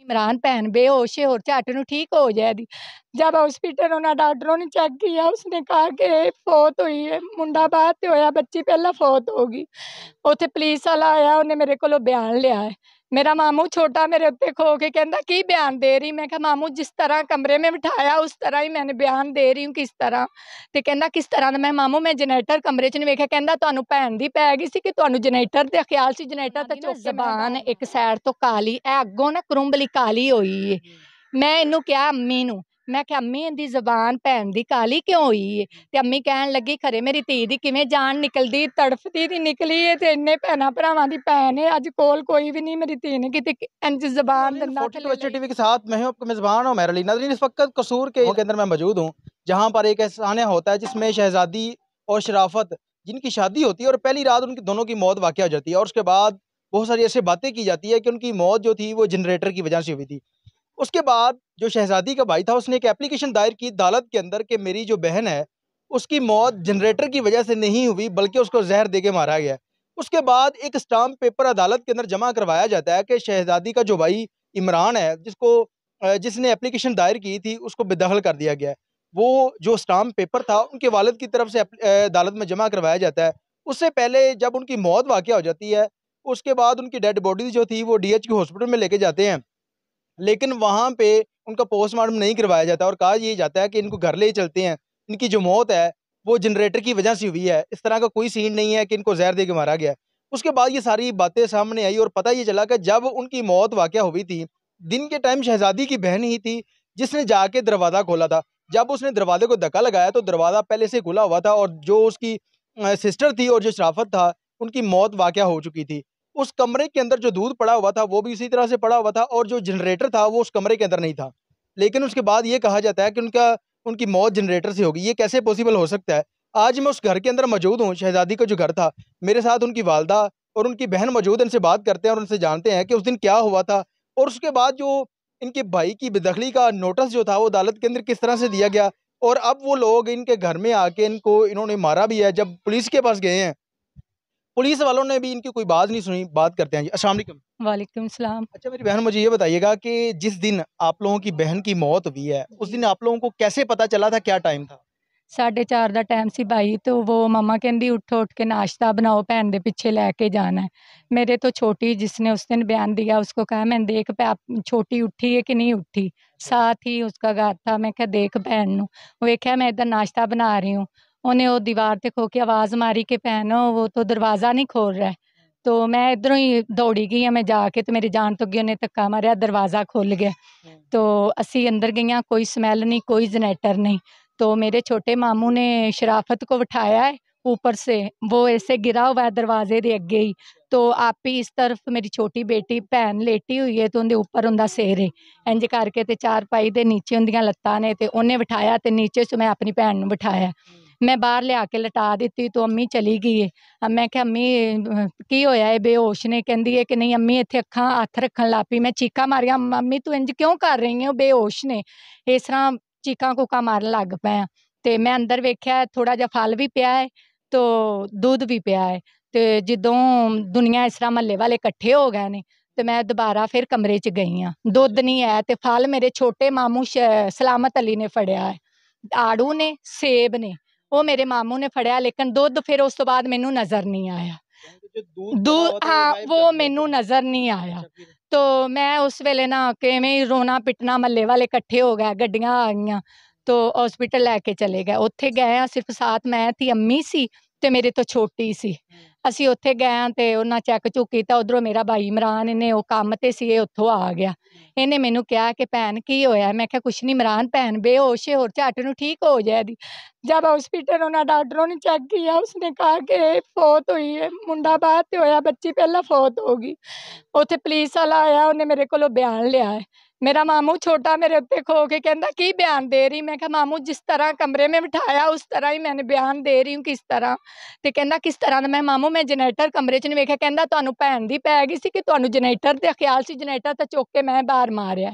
ਇਮਰਾਨ ਭੈਣ ਬੇਹੋਸ਼ ਹੈ ਹੋਰ ਝਟ ਨੂੰ ਠੀਕ ਹੋ ਜਾਏਦੀ ਜਦ ਹਸਪੀਟਲ ਉਹਨਾਂ ਡਾਕਟਰੋਂ ਨੇ ਚੈੱਕ ਕੀਤਾ ਉਸਨੇ ਕਹਾ ਕਿ ਫੋਤ ਹੋਈ ਹੈ ਮੁੰਡਾ ਬਾਅਦ ਤੇ ਹੋਇਆ ਬੱਚੀ ਪਹਿਲਾਂ ਫੋਤ ਹੋ ਗਈ ਉੱਥੇ ਪੁਲਿਸ ਵਾਲਾ ਆਇਆ ਉਹਨੇ ਮੇਰੇ ਕੋਲੋਂ ਬਿਆਨ ਲਿਆ ਹੈ ਮੇਰਾ मामू ਛੋਟਾ ਮੇਰੇ ਉੱਤੇ ਖੋ ਕੇ ਕਹਿੰਦਾ ਕੀ ਬਿਆਨ ਦੇ ਰਹੀ ਮੈਂ ਕਿਹਾ मामू ਜਿਸ ਤਰ੍ਹਾਂ ਕਮਰੇ ਮੇ ਬਿਠਾਇਆ ਉਸ ਤਰ੍ਹਾਂ ਹੀ ਮੈਂ ਬਿਆਨ ਦੇ ਰਹੀ ਹੂੰ ਕਿਸ ਤਰ੍ਹਾਂ ਤੇ ਕਹਿੰਦਾ ਕਿਸ ਤਰ੍ਹਾਂ ਦਾ ਮੈਂ ਮਾਮੂ ਮੈਂ ਜਨਰੇਟਰ ਕਮਰੇ 'ਚ ਨਹੀਂ ਵੇਖਿਆ ਕਹਿੰਦਾ ਤੁਹਾਨੂੰ ਭੈਣ ਦੀ ਪੈ ਗਈ ਸੀ ਕਿ ਤੁਹਾਨੂੰ ਜਨਰੇਟਰ ਦੇ ਖਿਆਲ ਸੀ ਜਨਰੇਟਰ ਤਾਂ ਚੁੱਕ ਜ਼ਬਾਨ ਇੱਕ ਸਾਈਡ ਤੋਂ ਕਾਲੀ ਐ ਅੱਗੋਂ ਨਾ ਕਰੁੰਬਲੀ ਕਾਲੀ ਹੋਈ ਏ ਮੈਂ ਇਹਨੂੰ ਕਿਹਾ ਅੰਮੀ ਨੂੰ ਮੈਂ ਕਿਹਾ ਅੰਮੀ ਇਹਦੀ ਜ਼ਬਾਨ ਭੈਣ ਦੀ ਕਾਲੀ ਕਿਉਂ ਹੋਈ ਏ ਤੇ ਅੰਮੀ ਕਹਿਣ ਲੱਗੀ ਖਰੇ ਮੇਰੀ ਧੀ ਦੀ ਕਿਵੇਂ ਜਾਨ ਨਿਕਲਦੀ ਤੜਫਦੀ ਦੀ ਨਿਕਲੀ ਏ ਤੇ ਇੰਨੇ ਭੈਣਾ ਭਰਾਵਾਂ ਦੀ ਭੈਣ ਏ ਅੱਜ ਕੋਲ ਕੋਈ भी नहीं मेरी तीन की ते इंज जुबान के साथ मैं हूं आपके मेज़बान और मेरा नाजरीन इस वक्त कसूर के अंदर मैं मौजूद हूँ जहाँ पर एक ऐसा होता है जिसमें शहजादी और शराफत जिनकी शादी होती है और पहली रात उनकी दोनों की मौत वाक़ हो जाती है और उसके बाद बहुत सारी ऐसी बातें की जाती है कि उनकी मौत जो थी वो जनरेटर की वजह से हुई थी उसके बाद जो शहजादी का भाई था उसने एक एप्लीकेशन दायर की अदालत के अंदर कि मेरी जो बहन है उसकी मौत जनरेटर की वजह से नहीं हुई बल्कि उसको जहर दे के मारा गया उसके बाद एक स्टाम्प पेपर अदालत के अंदर जमा करवाया जाता है कि शहजादी का जो भाई इमरान है जिसको जिसने एप्लीकेशन दायर की थी उसको बेदखल कर दिया गया वो जो स्टाम्प पेपर था उनके वालद की तरफ से अदालत में जमा करवाया जाता है उससे पहले जब उनकी मौत वाक़ हो जाती है उसके बाद उनकी डेड बॉडी जो थी वो डी एच के हॉस्पिटल में लेके जाते हैं लेकिन वहाँ पे उनका पोस्टमार्टम नहीं करवाया जाता और कहा यही जाता है कि इनको घर ले चलते हैं इनकी जो मौत है वो जनरेटर की वजह से हुई है इस तरह का कोई सीन नहीं है कि इनको जहर दे के मारा गया उसके बाद ये सारी बातें सामने आई और पता ये चला कि जब उनकी मौत वाक़ हुई थी दिन के टाइम शहजादी की बहन ही थी जिसने जाके दरवाज़ा खोला था जब उसने दरवाजे को धक्का लगाया तो दरवाज़ा पहले से खुला हुआ था और जो उसकी सिस्टर थी और जो शराफत था उनकी मौत वाक़ हो चुकी थी उस कमरे के अंदर जो दूध पड़ा हुआ था वो भी इसी तरह से पड़ा हुआ था और जो जनरेटर था वो उस कमरे के अंदर नहीं था लेकिन उसके बाद ये कहा जाता है कि उनका उनकी मौत जनरेटर से होगी ये कैसे पॉसिबल हो सकता है आज मैं उस घर के अंदर मौजूद हूँ शहजादी का जो घर था मेरे साथ उनकी वालदा और उनकी बहन मौजूद इनसे बात करते हैं और उनसे जानते हैं कि उस दिन क्या हुआ था और उसके बाद जो इनके भाई की बेदखली का नोटिस जो था वो अदालत के अंदर किस तरह से दिया गया और अब वो लोग इनके घर में आके इनको इन्होंने मारा भी है जब पुलिस के पास गए हैं पुलिस वालों ने भी इनकी कोई बात नहीं सुनी बात करते हैं जी असलम वालेकुम सलाम अच्छा मेरी बहन मुझे ये बताइएगा कि जिस दिन आप लोगों की बहन की मौत हुई है उस दिन आप लोगों को कैसे पता चला था क्या टाइम था ਸਾਢੇ 4 ਦਾ ਟਾਈਮ ਸੀ ਬਾਈ ਤੋਂ ਉਹ ਮਮਾ ਕਹਿੰਦੀ ਉੱਠੋ ਉੱਠ ਕੇ ਨਾਸ਼ਤਾ ਬਣਾਓ ਭੈਣ ਦੇ ਪਿੱਛੇ ਲੈ ਕੇ ਜਾਣਾ ਹੈ ਮੇਰੇ ਤੋਂ ਛੋਟੀ ਜਿਸਨੇ ਉਸ ਦਿਨ ਬਿਆਨ ਦਿਆ ਉਸको कहा मैं देख पे आप छोटी उठी है कि नहीं उठी साथ ही उसका गाथ था मैं कहा देख बहन ਨੂੰ ਵੇਖਿਆ ਮੈਂ ਇਦਾਂ ਨਾਸ਼ਤਾ ਬਣਾ ਰਹੀ ਹੂੰ ਉਹਨੇ ਉਹ ਦੀਵਾਰ ਤੇ ਖੋ ਕੇ ਆਵਾਜ਼ ਮਾਰੀ ਕਿ ਪੈਨੋ ਉਹ ਤੋਂ ਦਰਵਾਜ਼ਾ ਨਹੀਂ ਖੋਲ ਰਹਾ ਤੋ ਮੈਂ ਇਧਰੋਂ ਹੀ ਦੌੜੀ ਗਈ ਆ ਮੈਂ ਜਾ ਕੇ ਤੇ ਮੇਰੀ ਜਾਨ ਤੋਂ ਗਈ ਉਹਨੇ ਤੱਕਾ ਮਾਰਿਆ ਦਰਵਾਜ਼ਾ ਖੁੱਲ ਗਿਆ ਤੋ ਅਸੀਂ ਅੰਦਰ ਗਈਆਂ ਕੋਈ ਸਮੈਲ ਨਹੀਂ ਕੋਈ ਜਨੇਟਰ ਨਹੀਂ ਤੋ ਮੇਰੇ ਛੋਟੇ ਮਾਮੂ ਨੇ ਸ਼ਰਾਫਤ ਕੋ ਬਿਠਾਇਆ ਹੈ ਉੱਪਰ ਸੇ ਉਹ ਐਸੇ ਗਿਰਾ ਹੋਇਆ ਦਰਵਾਜ਼ੇ ਦੇ ਅੱਗੇ ਹੀ ਤੋ ਆਪੀ ਇਸ ਤਰਫ ਮੇਰੀ ਛੋਟੀ ਬੇਟੀ ਭੈਣ ਲੇਟੀ ਹੋਈ ਹੈ ਤੋ ਉਹਦੇ ਉੱਪਰ ਹੁੰਦਾ ਸੇਰੇ ਇੰਜ ਕਰਕੇ ਤੇ ਚਾਰ ਪਾਈ ਦੇ ਨੀਚੇ ਹੁੰਦੀਆਂ ਲੱਤਾਂ ਨੇ ਤੇ ਉਹਨੇ ਬਿਠਾਇਆ ਤੇ ਨੀਚੇ ਸੋ ਮੈਂ ਆਪਣੀ ਭੈਣ ਨੂੰ ਬਿਠਾਇਆ ਮੈਂ ਬਾਹਰ ਲਿਆ ਕੇ ਲਟਾ ਦਿੱਤੀ ਤੋ ਅੰਮੀ ਚਲੀ ਗਈ ਏ ਮੈਂ ਕਿਹਾ ਅੰਮੀ ਕੀ ਹੋਇਆ ਏ ਬੇਹੋਸ਼ ਨੇ ਕਹਿੰਦੀ ਏ ਕਿ ਨਹੀਂ ਅੰਮੀ ਇੱਥੇ ਅੱਖਾਂ ਹੱਥ ਰੱਖਣ ਲੱਪੀ ਮੈਂ ਚੀਕਾਂ ਮਾਰੀਆਂ ਮੰਮੀ ਤੂੰ ਇੰਜ ਕਿਉਂ ਕਰ ਰਹੀ ਏ ਬੇਹੋਸ਼ ਨੇ ਇਸ ਤਰ੍ਹਾਂ ਚੀਕਾਂ ਕੋਕਾ ਮਾਰਨ ਲੱਗ ਪਿਆ ਤੇ ਮੈਂ ਅੰਦਰ ਵੇਖਿਆ ਥੋੜਾ ਜਿਹਾ ਫਲ ਵੀ ਪਿਆ ਏ ਤੋ ਦੁੱਧ ਵੀ ਪਿਆ ਏ ਤੇ ਜਦੋਂ ਦੁਨੀਆ ਇਸ ਤਰ੍ਹਾਂ ਮੱਲੇ ਵਾਲੇ ਇਕੱਠੇ ਹੋ ਗਏ ਨੇ ਤੇ ਮੈਂ ਦੁਬਾਰਾ ਫਿਰ ਕਮਰੇ 'ਚ ਗਈ ਆ ਦੁੱਧ ਨਹੀਂ ਆਇਆ ਤੇ ਫਲ ਮੇਰੇ ਛੋਟੇ ਮਾਮੂ ਸਲਾਮਤ ਅਲੀ ਨੇ ਫੜਿਆ ਆੜੂ ਨੇ ਸੇਬ ਨੇ ਉਹ ਮੇਰੇ ਮਾਮੂ ਨੇ ਫੜਿਆ ਲੇਕਿਨ ਦੁੱਧ ਫਿਰ ਉਸ ਤੋਂ ਬਾਅਦ ਮੈਨੂੰ ਨਜ਼ਰ ਨਹੀਂ ਆਇਆ ਦੁੱਧ ਹਾਂ ਉਹ ਮੈਨੂੰ ਨਜ਼ਰ ਨਹੀਂ ਆਇਆ ਤੋ ਮੈਂ ਉਸ ਵੇਲੇ ਨਾ ਕਿਵੇਂ ਹੀ ਰੋਣਾ ਪਿਟਣਾ ਮੱਲੇ ਵਾਲੇ ਇਕੱਠੇ ਹੋ ਗਏ ਗੱਡੀਆਂ ਆ ਗਈਆਂ ਤੋ ਹਸਪੀਟਲ ਲੈ ਕੇ ਚਲੇ ਗਏ ਉੱਥੇ ਗਏ ਆ ਸਿਰਫ ਸਾਥ ਮੈਂ ਤੇ ਅੰਮੀ ਸੀ ਤੇ ਮੇਰੇ ਤੋਂ ਛੋਟੀ ਸੀ ਅਸੀਂ ਉੱਥੇ ਗਏ ਤੇ ਉਹਨਾਂ ਚੈੱਕ ਚੁੱਕ ਕੀਤਾ ਉਧਰੋਂ ਮੇਰਾ ਭਾਈ ਇਮਰਾਨ ਇਹਨੇ ਉਹ ਕੰਮ ਤੇ ਸੀ ਇਹ ਉੱਥੋਂ ਆ ਗਿਆ ਇਹਨੇ ਮੈਨੂੰ ਕਿਹਾ ਕਿ ਭੈਣ ਕੀ ਹੋਇਆ ਮੈਂ ਕਿਹਾ ਕੁਛ ਨਹੀਂ ਇਮਰਾਨ ਭੈਣ ਬੇਹੋਸ਼ ਹੈ ਹੋਰ ਝੱਟ ਨੂੰ ਠੀਕ ਹੋ ਦੀ ਜਦ ਹਸਪੀਟਲ ਉਹਨਾਂ ਡਾਕਟਰੋਂ ਨੇ ਚੈੱਕ ਕੀਤਾ ਉਸਨੇ ਕਹਾ ਕਿ ਫੋਤ ਹੋਈ ਹੈ ਮੁੰਡਾ ਬਾਅਦ ਤੇ ਹੋਇਆ ਬੱਚੀ ਪਹਿਲਾਂ ਫੋਤ ਹੋ ਗਈ ਉੱਥੇ ਪੁਲਿਸ ਵਾਲਾ ਆਇਆ ਉਹਨੇ ਮੇਰੇ ਕੋਲੋਂ ਬਿਆਨ ਲਿਆ ਮੇਰਾ मामू ਛੋਟਾ ਮੇਰੇ ਉੱਤੇ ਖੋ ਕੇ ਕਹਿੰਦਾ ਕੀ ਬਿਆਨ ਦੇ ਰਹੀ ਮੈਂ ਕਿਹਾ ਮਾਮੂ ਜਿਸ ਤਰ੍ਹਾਂ ਕਮਰੇ ਮੇ ਬਿਠਾਇਆ ਉਸ ਤਰ੍ਹਾਂ ਹੀ मैंने ਬਿਆਨ ਦੇ ਰਹੀ ਹੂੰ ਕਿਸ ਤਰ੍ਹਾਂ ਤੇ ਕਹਿੰਦਾ ਕਿਸ ਤਰ੍ਹਾਂ ਦਾ ਮੈਂ ਮਾਮੂ ਮੈਂ ਜਨਰੇਟਰ ਕਮਰੇ 'ਚ ਨਹੀਂ ਵੇਖਿਆ ਕਹਿੰਦਾ ਤੁਹਾਨੂੰ ਭੈਣ ਦੀ ਪੈ ਗਈ ਸੀ ਕਿ ਤੁਹਾਨੂੰ ਜਨਰੇਟਰ ਤੇ ਖਿਆਲ ਸੀ ਜਨਰੇਟਰ ਤਾਂ ਚੁੱਕ ਕੇ ਮੈਂ ਬਾਹਰ ਮਾਰਿਆ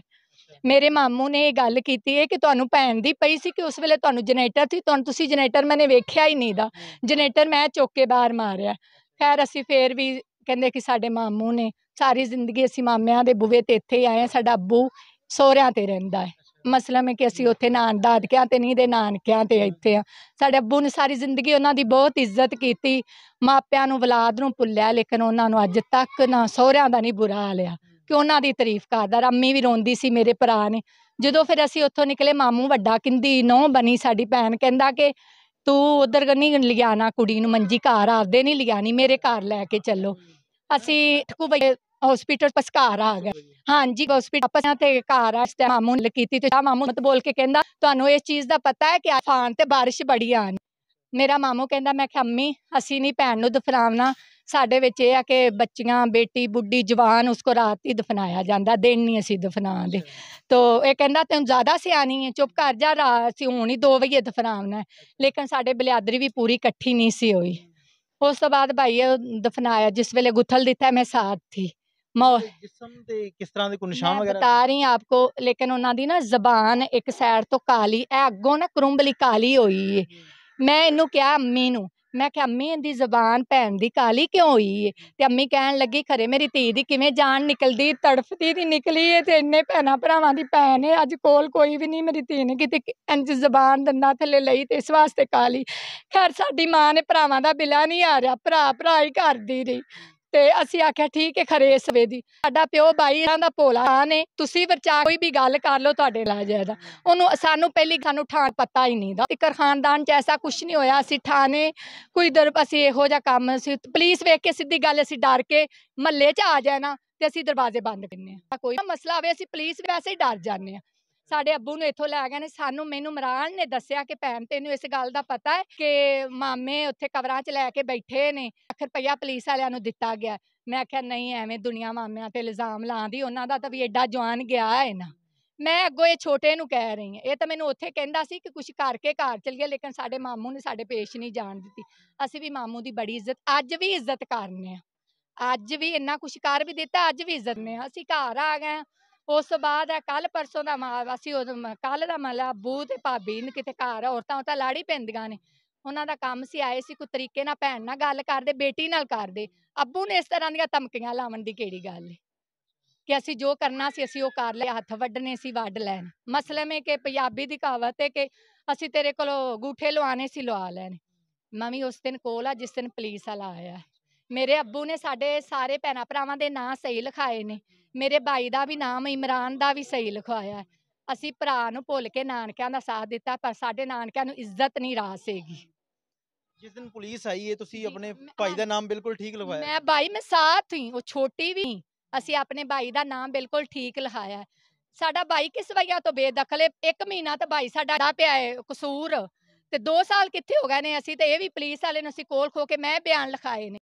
ਮੇਰੇ ਮਾਮੂ ਨੇ ਇਹ ਗੱਲ ਕੀਤੀ ਹੈ ਕਿ ਤੁਹਾਨੂੰ ਭੈਣ ਦੀ ਪਈ ਸੀ ਕਿ ਉਸ ਵੇਲੇ ਤੁਹਾਨੂੰ ਜਨਰੇਟਰ ਸੀ ਤੁਹਾਨੂੰ ਤੁਸੀਂ ਜਨਰੇਟਰ ਮੈਨੇ ਵੇਖਿਆ ਹੀ ਨਹੀਂ ਦਾ ਜਨਰੇਟਰ ਮੈਂ ਚੁੱਕ ਕੇ ਬਾਹਰ ਮਾਰਿਆ ਖੈਰ ਅਸੀਂ ਫੇਰ ਵੀ ਕਹਿੰਦੇ ਕਿ ਸਾਡੇ ਮਾਮੂ ਨੇ ਸਾਰੀ ਜ਼ਿੰਦਗੀ ਅਸੀਂ ਮਾਮਿਆਂ ਦੇ ਬੂਵੇ ਤੇ ਇੱਥੇ ਹੀ ਆਏ ਆ ਸਾਡਾ ਅੱਬੂ ਸੋਹਰਿਆਂ ਤੇ ਰਹਿੰਦਾ ਹੈ ਮਸਲਾ ਮੈਂ ਕਿ ਅਸੀਂ ਉੱਥੇ ਨਾਨ ਦਾਦਕਿਆਂ ਤੇ ਨਹੀਂ ਦੇ ਨਾਨਕਿਆਂ ਤੇ ਇੱਥੇ ਆ ਸਾਡੇ ਅੱਬੂ ਨੇ ਸਾਰੀ ਜ਼ਿੰਦਗੀ ਉਹਨਾਂ ਦੀ ਬਹੁਤ ਇੱਜ਼ਤ ਕੀਤੀ ਮਾਪਿਆਂ ਨੂੰ ਔਲਾਦ ਨੂੰ ਭੁੱਲਿਆ ਲੇਕਿਨ ਉਹਨਾਂ ਨੂੰ ਅੱਜ ਤੱਕ ਨਾ ਸੋਹਰਿਆਂ ਦਾ ਨਹੀਂ ਬੁਰਾ ਹਾਲਿਆ ਕਿ ਉਹਨਾਂ ਦੀ ਤਾਰੀਫ ਕਰਦਾ ਰਾਮੀ ਵੀ ਰੋਂਦੀ ਸੀ ਮੇਰੇ ਭਰਾ ਨੇ ਜਦੋਂ ਫਿਰ ਅਸੀਂ ਉੱਥੋਂ ਨਿਕਲੇ ਮਾਮੂ ਵੱਡਾ ਕਿੰਦੀ ਨੋ ਬਣੀ ਸਾਡੀ ਭੈਣ ਕਹਿੰਦਾ ਕਿ ਤੂੰ ਉਧਰ ਗੰਨੀ ਲਿਆਣਾ ਕੁੜੀ ਨੂੰ ਮੰਜੀ ਘਰ ਆਪਦੇ ਨਹੀਂ ਲਿਆਣੀ ਮੇਰੇ ਘਰ ਲੈ ਕੇ ਚੱਲੋ ਅਸੀਂ ਠਕੂ ਬਈ ਹਸਪੀਟਲ ਪਸਕਾਰ ਆ ਗਏ ਹਾਂਜੀ ਹਸਪੀਟਲ ਆਪਾਂ ਤੇ ਘਰ ਆ ਤੇ ਮਾਮੂ ਨੇ ਕੀਤੀ ਤੇ ਮਾਮੂ ਮਤ ਬੋਲ ਕੇ ਕਹਿੰਦਾ ਤੁਹਾਨੂੰ ਇਸ ਚੀਜ਼ ਦਾ ਪਤਾ ਹੈ ਕਿ ਆਫਾਨ ਤੇ ਬਾਰਿਸ਼ ਬੜੀ ਆਣੀ ਮੇਰਾ ਮਾਮੂ ਕਹਿੰਦਾ ਮੈਂ ਕਿ ਅੰਮੀ ਅਸੀਂ ਨਹੀਂ ਭੈਣ ਨੂੰ ਦਫਨਾਉਣਾ ਸਾਡੇ ਵਿੱਚ ਇਹ ਆ ਕਿ ਬੱਚੀਆਂ ਬੇਟੀ ਬੁੱਢੀ ਜਵਾਨ ਉਸ ਕੋ ਰਾਤ ਹੀ ਦਫਨਾਇਆ ਜਾਂਦਾ ਦਿਨ ਨਹੀਂ ਅਸੀਂ ਦਫਨਾਉਂਦੇ ਤੋ ਇਹ ਕਹਿੰਦਾ ਤੈਨੂੰ ਜ਼ਿਆਦਾ ਸਿਆਣੀ ਹੈ ਚੁੱਪ ਕਰ ਜਾ ਰਾਤ ਅਸੀਂ ਹੁਣ ਹੀ 2 ਵਜੇ ਦਫਨਾਉਣਾ ਲੇਕਿਨ ਸਾਡੇ ਬਲਿਆਦਰੀ ਵੀ ਪੂਰੀ ਇਕੱਠੀ ਨਹੀਂ ਸੀ ਹੋਈ ਉਸ ਤੋਂ ਬਾਅਦ ਭਾਈ ਦਫਨਾਇਆ ਜਿਸ ਵੇਲੇ ਗੁੱਥਲ ਦਿੱਤਾ ਮੈਂ ਸਾਥ ਥੀ ਜਿਸਮ ਦੇ ਕਿਸ ਤਰ੍ਹਾਂ ਦੇ ਕੋਈ ਨਿਸ਼ਾਨ ਵਗੈਰਾ ਬਤਾ ਰਹੀ ਆਪਕੋ ਲੇਕਿਨ ਉਹਨਾਂ ਦੀ ਨਾ ਜ਼ਬਾਨ ਇੱਕ ਸਾਈਡ ਤੋਂ ਕਾਲੀ ਐ ਅੱਗੋਂ ਨਾ ਕਰੁੰਬਲੀ ਕਾਲੀ ਹੋਈ ਏ ਮੈਂ ਇਹਨੂੰ ਕਿਹਾ ਅੰਮੀ ਨੂੰ ਮੈਂ ਕਿਹਾ ਅੰਮੀ ਇਹਦੀ ਜ਼ਬਾਨ ਭੈਣ ਦੀ ਕਾਲੀ ਕਿਉਂ ਹੋਈ ਏ ਤੇ ਅੰਮੀ ਕਹਿਣ ਲੱਗੀ ਖਰੇ ਮੇਰੀ ਧੀ ਦੀ ਕਿਵੇਂ ਜਾਨ ਨਿਕਲਦੀ ਤੜਫਦੀ ਦੀ ਨਿਕਲੀ ਏ ਤੇ ਇੰਨੇ ਭੈਣਾ ਭਰਾਵਾਂ ਦੀ ਭੈਣ ਏ ਅੱਜ ਕੋਲ ਕੋਈ ਵੀ ਨਹੀਂ ਮੇਰੀ ਧੀ ਨੇ ਕਿਤੇ ਇੰਜ ਜ਼ਬਾਨ ਦੰਦਾਂ ਥੱਲੇ ਲਈ ਤੇ ਇਸ ਵਾਸਤੇ ਕਾਲੀ ਖੈਰ ਸਾਡੀ ਮਾਂ ਨੇ ਭਰਾਵਾਂ ਦਾ ਬਿਲਾ ਨਹੀਂ ਆ ਰਿਹਾ ਭਰਾ ਭਰਾ ਹੀ ਕਰਦੀ ਰਹੀ ਤੇ ਅਸੀਂ ਆਖਿਆ ਠੀਕ ਹੈ ਖਰੇ ਸਵੇ ਦੀ ਸਾਡਾ ਪਿਓ ਬਾਈ ਇਹਨਾਂ ਦਾ ਭੋਲਾ ਨੇ ਤੁਸੀਂ ਵਰਚਾ ਕੋਈ ਵੀ ਗੱਲ ਕਰ ਲਓ ਤੁਹਾਡੇ ਲਾ ਜਾਇਦਾ ਉਹਨੂੰ ਸਾਨੂੰ ਪਹਿਲੀ ਸਾਨੂੰ ਠਾਣ ਪਤਾ ਹੀ ਨਹੀਂ ਦਾ ਤਿੱਕਰ ਖਾਨਦਾਨ ਚ ਐਸਾ ਕੁਝ ਨਹੀਂ ਹੋਇਆ ਅਸੀਂ ਠਾਣੇ ਕੋਈ ਦਰ ਅਸੀਂ ਇਹੋ ਜਿਹਾ ਕੰਮ ਸੀ ਪੁਲਿਸ ਵੇਖ ਕੇ ਸਿੱਧੀ ਗੱਲ ਅਸੀਂ ਡਰ ਕੇ ਮੱਲੇ ਚ ਆ ਜਾਣਾ ਤੇ ਅਸੀਂ ਦਰਵਾਜ਼ੇ ਬੰਦ ਕਰਨੇ ਆ ਕੋਈ ਮਸਲਾ ਹੋਵੇ ਅਸੀਂ ਪੁਲਿਸ ਵੈਸੇ ਹੀ ਡਰ ਜਾਂਦੇ ਆ ਸਾਡੇ ਅੱਬੂ ਨੂੰ ਇੱਥੋਂ ਲੈ ਗਏ ਨੇ ਸਾਨੂੰ ਮੈਨੂੰ ਮਰਾਨ ਨੇ ਦੱਸਿਆ ਕਿ ਭੈਣ ਤੈਨੂੰ ਇਸ ਗੱਲ ਦਾ ਪਤਾ ਹੈ ਕਿ ਮਾਮੇ ਉੱਥੇ ਕਵਰਾਂ 'ਚ ਲੈ ਕੇ ਬੈਠੇ ਨੇ ਅਖਰ ਪਈਆ ਪੁਲਿਸ ਵਾਲਿਆਂ ਨੂੰ ਦਿੱਤਾ ਗਿਆ ਮੈਂ ਆਖਿਆ ਨਹੀਂ ਐਵੇਂ ਦੁਨੀਆ ਮਾਮਿਆਂ ਤੇ ਇਲਜ਼ਾਮ ਲਾਉਂਦੀ ਉਹਨਾਂ ਦਾ ਤਾਂ ਵੀ ਐਡਾ ਜਵਾਨ ਗਿਆ ਹੈ ਨਾ ਮੈਂ ਅੱਗੋ ਇਹ ਛੋਟੇ ਨੂੰ ਕਹਿ ਰਹੀ ਹਾਂ ਇਹ ਤਾਂ ਮੈਨੂੰ ਉੱਥੇ ਕਹਿੰਦਾ ਸੀ ਕਿ ਕੁਝ ਕਰਕੇ ਘਰ ਚਲ ਗਿਆ ਲੇਕਿਨ ਸਾਡੇ ਮਾਮੂ ਨੇ ਸਾਡੇ ਪੇਸ਼ ਨਹੀਂ ਜਾਣ ਦਿੱਤੀ ਅਸੀਂ ਵੀ ਮਾਮੂ ਦੀ ਬੜੀ ਇੱਜ਼ਤ ਅੱਜ ਵੀ ਇੱਜ਼ਤ ਕਰਨੇ ਆ ਅੱਜ ਵੀ ਇੰਨਾ ਕੁਝ ਕਰ ਵੀ ਦਿੱਤਾ ਅੱਜ ਵੀ ਇੱਜ਼ਤ ਨੇ ਅਸੀਂ ਘਰ ਆ ਗਏ ਉਸ ਤੋਂ ਬਾਅਦ ਆ ਕੱਲ ਪਰਸੋਂ ਦਾ ਮਾ- ਅਸੀਂ ਕੱਲ ਦਾ ਮਲਾ ਬੂ ਤੇ ਭਾਬੀ ਨੇ ਕਿਤੇ ਘਰ ਔਰਤਾਂ ਤਾਂ ਲਾੜੀ ਪੈਂਦੀਆਂ ਨੇ ਉਹਨਾਂ ਦਾ ਕੰਮ ਸੀ ਆਏ ਸੀ ਕੋਈ ਤਰੀਕੇ ਨਾਲ ਭੈਣ ਨਾਲ ਗੱਲ ਕਰਦੇ ਬੇਟੀ ਨਾਲ ਕਰਦੇ ਅੱਬੂ ਨੇ ਇਸ ਤਰ੍ਹਾਂ ਦੀਆਂ ਧਮਕੀਆਂ ਲਾਉਣ ਦੀ ਕਿਹੜੀ ਗੱਲ ਹੈ ਕਿ ਅਸੀਂ ਜੋ ਕਰਨਾ ਸੀ ਅਸੀਂ ਉਹ ਕਰ ਲਿਆ ਹੱਥ ਵੱਢਨੇ ਸੀ ਵੱਢ ਲੈਣ ਮਸਲੇ ਮੇ ਕਿ ਪੰਜਾਬੀ ਦੀ ਕਹਾਵਤ ਹੈ ਕਿ ਅਸੀਂ ਤੇਰੇ ਕੋਲੋਂ ਗੂਠੇ ਲਵਾਣੇ ਸੀ ਲਵਾ ਲੈਣ ਮੈਂ ਵੀ ਉਸ ਦਿਨ ਕੋਲ ਆ ਜਿਸ ਦਿਨ ਪੁਲਿਸ ਵਾਲਾ ਆਇਆ ਮੇਰੇ ਅੱਬੂ ਨੇ ਸਾਡੇ ਸਾਰੇ ਭੈਣਾ ਭਰਾਵਾਂ ਦੇ ਨਾਂ ਸਹੀ ਲਿਖਾਏ ਨੇ ਮੇਰੇ ਭਾਈ ਦਾ ਵੀ ਨਾਮ ਇਮਰਾਨ ਦਾ ਵੀ ਸਹੀ ਲਿਖਵਾਇਆ ਅਸੀਂ ਭਰਾ ਨੂੰ ਭੁੱਲ ਕੇ ਨਾਨਕਿਆਂ ਦਾ ਸਾਥ ਦਿੱਤਾ ਪਰ ਸਾਡੇ ਨਾਨਕਿਆਂ ਨੂੰ ਇੱਜ਼ਤ ਨਹੀਂ ਰਾਹ ਸੀਗੀ ਜਿਸ ਦਿਨ ਪੁਲਿਸ ਆਈ ਹੈ ਤੁਸੀਂ ਆਪਣੇ ਭਾਈ ਦਾ ਨਾਮ ਬਿਲਕੁਲ ਠੀਕ ਲਿਖਵਾਇਆ ਮੈਂ ਭਾਈ ਮੈਂ ਸਾਥ ਹੀ ਉਹ ਛੋਟੀ ਵੀ ਅਸੀਂ ਆਪਣੇ ਭਾਈ ਦਾ ਨਾਮ ਬਿਲਕੁਲ ਠੀਕ ਲਿਖਾਇਆ ਸਾਡਾ ਭਾਈ ਕਿਸ ਵਜ੍ਹਾ ਤੋਂ ਬੇਦਖਲ ਹੈ 1 ਮਹੀਨਾ ਤਾਂ ਭਾਈ ਸਾਡਾ ਡਾ ਪਿਆ ਹੈ ਕਸੂਰ ਤੇ 2 ਸਾਲ ਕਿੱਥੇ ਹੋ ਗਏ ਨੇ ਅਸੀਂ ਤੇ ਇਹ ਵੀ ਪੁਲਿਸ ਵਾਲੇ ਨੂੰ ਅਸੀਂ ਕੋਲ ਖੋ ਕੇ ਮੈਂ ਬਿਆਨ ਲਿਖਾਏ ਨੇ